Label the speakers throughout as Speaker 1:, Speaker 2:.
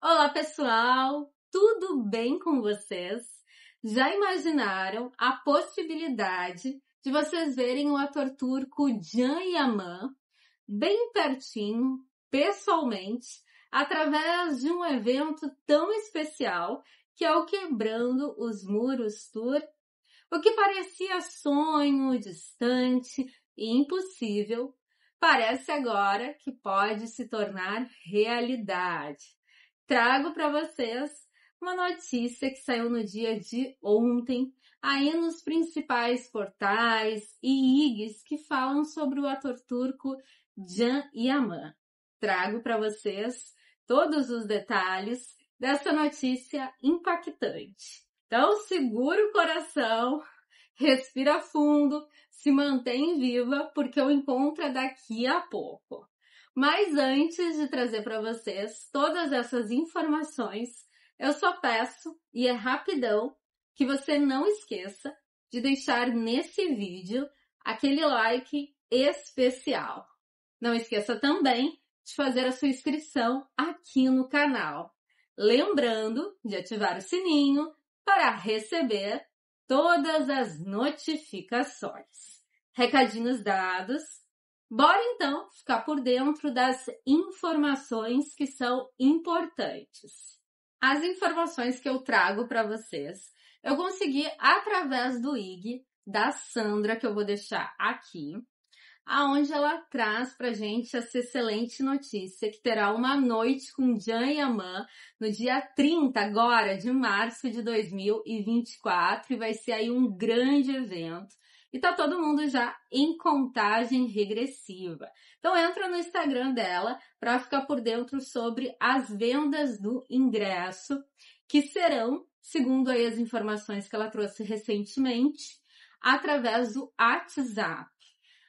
Speaker 1: Olá, pessoal! Tudo bem com vocês? Já imaginaram a possibilidade de vocês verem o ator turco Jan Yaman bem pertinho, pessoalmente, através de um evento tão especial que é o Quebrando os Muros Tour? O que parecia sonho distante e impossível, parece agora que pode se tornar realidade trago para vocês uma notícia que saiu no dia de ontem, aí nos principais portais e IGs que falam sobre o ator turco Can Yaman. Trago para vocês todos os detalhes dessa notícia impactante. Então segura o coração, respira fundo, se mantém viva porque o encontro é daqui a pouco. Mas antes de trazer para vocês todas essas informações, eu só peço, e é rapidão, que você não esqueça de deixar nesse vídeo aquele like especial. Não esqueça também de fazer a sua inscrição aqui no canal. Lembrando de ativar o sininho para receber todas as notificações. Recadinhos dados, Bora então ficar por dentro das informações que são importantes. As informações que eu trago para vocês, eu consegui através do IG da Sandra que eu vou deixar aqui, aonde ela traz para gente essa excelente notícia que terá uma noite com Jan Yaman no dia 30 agora de março de 2024 e vai ser aí um grande evento e tá todo mundo já em contagem regressiva. Então entra no Instagram dela para ficar por dentro sobre as vendas do ingresso, que serão, segundo aí as informações que ela trouxe recentemente, através do WhatsApp.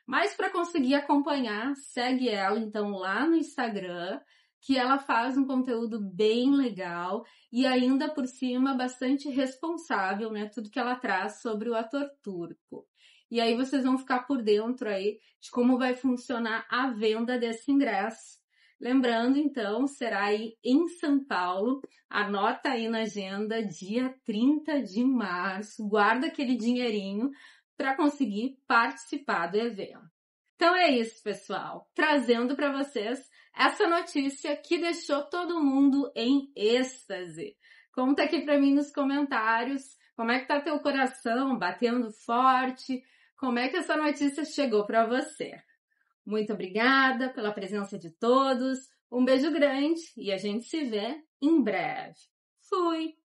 Speaker 1: Mas para conseguir acompanhar, segue ela então lá no Instagram, que ela faz um conteúdo bem legal e ainda por cima bastante responsável, né? Tudo que ela traz sobre o ator turco. E aí vocês vão ficar por dentro aí de como vai funcionar a venda desse ingresso. Lembrando, então, será aí em São Paulo. Anota aí na agenda, dia 30 de março. Guarda aquele dinheirinho para conseguir participar do evento. Então é isso, pessoal. Trazendo para vocês essa notícia que deixou todo mundo em êxtase. Conta aqui para mim nos comentários como é que tá teu coração batendo forte, como é que essa notícia chegou para você. Muito obrigada pela presença de todos. Um beijo grande e a gente se vê em breve. Fui!